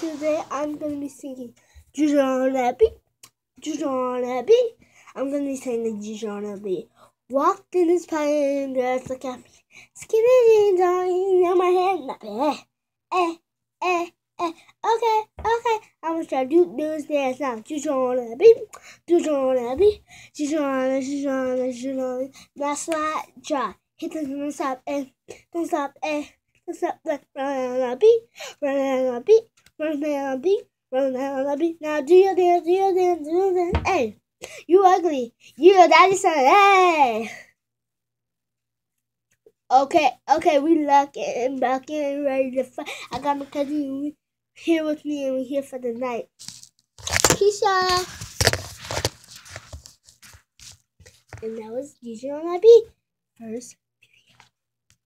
today I'm going to be singing Dijon Abbey, Dijon Abbey. I'm going to be singing Dijon Abbey. Walked in his pine, look at me, skinny jeans on my head. Not eh, eh, eh, eh. Okay, okay. I'm going to try to do this dance now. Dijon Abbey, Dijon Abbey, Dijon, Dijon, Dijon. Now slide, dry. Hit the don't stop, eh, don't stop, eh. Don't stop, eh. Run, run, run, beat, run, run, run, beat personality, personality. Now do your dance, do your dance, do your dance. Hey, you ugly. You your daddy son. Hey. Okay, okay, we lock it and back in ready to fight. I got my cousin here with me and we're here for the night. Peace, you And that was DJ on IB. First